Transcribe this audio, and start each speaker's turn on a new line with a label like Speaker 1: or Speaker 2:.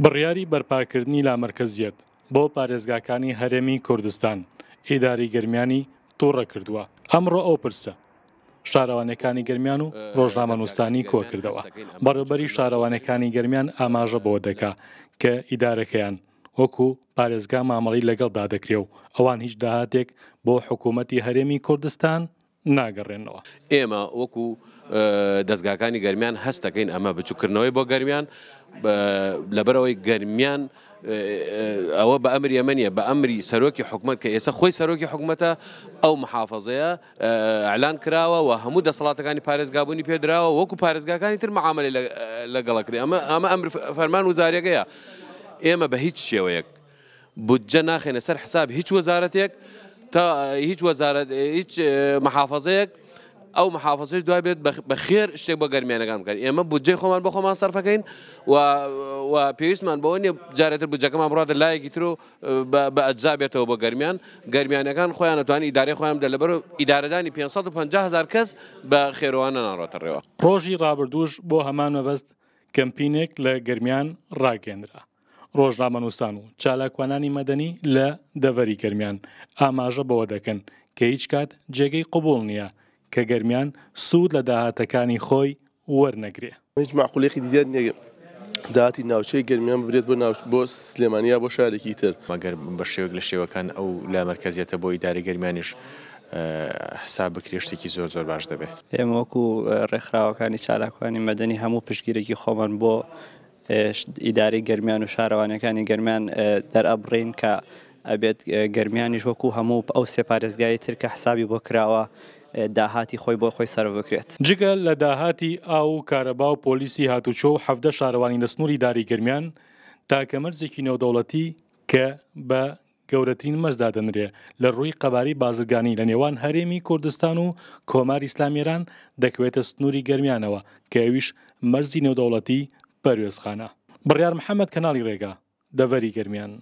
Speaker 1: بڕیاری بەرپاکردنی لامەرکەزیەت بۆ پارێزگاکانی هەرێمی کوردستان ئیداری گرمیانی تووڕە کردووە ئەمڕۆ ئەو پرسە شارەوانەکانی گرمیان و ڕۆژنامەنووسانی کۆ کردەوە بەڕێبەری شارەوانەکانی گرمیان ئاماژە بەوە دەکا کە ئیدارەکەیان وەکو پارێزگا مامەڵی لەگەڵدا دەکرێ و ئەوان هیچ داهاتێک بۆ حکوومەتتی هەرێمی کوردستان ناگەڕێنەوە
Speaker 2: ئێمە وەکو دەستگاکانی گەرمیان هەستەکەین ئەمە بچووکردنەوەی بۆ گەرمیان لەبەرەوەی گەرمیان ئەوە بە ئەمری ئەمەنیە بە ئەمری سەرۆکی حکوومەت کە ئێستا خۆی سەرۆکی حکوومەتە ئەو محافظەیە ئەلان کراوە و هەموو دەسەڵاتەکانی پارێزگابوونی پێدراوە وەکو پارێزگاکانی تر معاملی لەگەڵەکری ئەمە ئەمە ئەمر فەرمان وزارێگەیە ئێمە بە هیچ شێوەیەک بودجە ناخێنە سەر حساب هیچ وەزارەتێک تا هیچ وەزارەت هیچ محافظەیەک ئەو محافظش دوای بێت بە خێر شتێک بە گەرمیانەکان بکەن ئێمە بودجێ خۆمان بە خۆمان سەرفەکەین و پێویستمان بۆ نیە جارێتتر بجەکەمان بڕاتە لایەکی تر و بە ئەجزا بێتەوە بە گەرمیان گەرمیانەکان خۆیان نتوانانی ایداری خۆیان دە لەبەر ئیدارەدانی 550 هزار کەس بە خێروانە ناڕاتەڕێەوە
Speaker 1: ڕۆژی ڕابردوش بۆ هەمان مەبەست کەمپینێک لە گرمیان ڕاگەندرا. ڕۆژنامە نووسان و چالاکوانانی مەدەنی لە دەڤری گرمیان ئاماژە بەوە دەکەن کە هیچ کات جێگەی قوبول نییە کە گەرمیان سوود لە داهاتەکانی خۆی وەرنەگرێ
Speaker 2: هیچ معقولێکی دیدار نێگە داهاتی ناوچەی گەرمیان ببرێت بۆ ناوچ بۆ سلێمانیا بۆ شارێکی تر مەگەر بە شێوک لە شێوەکان ئەو لا مرکزیەتە بۆ ئیداری گەرمانیش حساب بکرێشتێکی
Speaker 3: زۆر زۆر باش دەبێت ئێمە وەکو ڕێکخراوەکانی چالاکانی مەدەنی هەموو پشگیرێکی خۆمان بۆ ئیداری گەرمیان و شارەوانەکانی گەرمیان دەرئەبڕین کە ئەبێت گەرمیانیش وەکو هەموو ئەو سێپارێزگای ترکە حسابی بۆ کراوە داهاتی خۆی بۆ خۆی سەرۆکرێت
Speaker 1: جگە لە داهاتی ئاو و کارەبا و پۆلیسی هاتوچۆ و هەفتە شارەوانی لە سنووری داریگرمیان تاکەمەرزێکی نەودەوڵەتی کە بە گەورەترین مەزدادەنرێ لە ڕووی قەباری بازرگانی لە نێوان هەرێمی کوردستان و کۆماری ئسلامیێران دەکوێتە سنووری گەرمیانەوە کە ئەوویش مەرزی نێودەوڵەتی پەروێزخانە بڕیار محەممەد کەناڵی ڕێگا دەڤەری گەرمیان